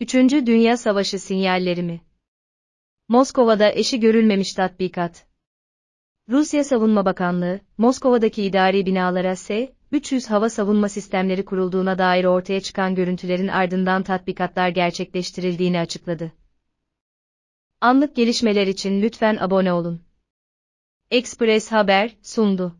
Üçüncü Dünya Savaşı sinyalleri mi? Moskova'da eşi görülmemiş tatbikat. Rusya Savunma Bakanlığı, Moskova'daki idari binalara S-300 hava savunma sistemleri kurulduğuna dair ortaya çıkan görüntülerin ardından tatbikatlar gerçekleştirildiğini açıkladı. Anlık gelişmeler için lütfen abone olun. Express Haber sundu.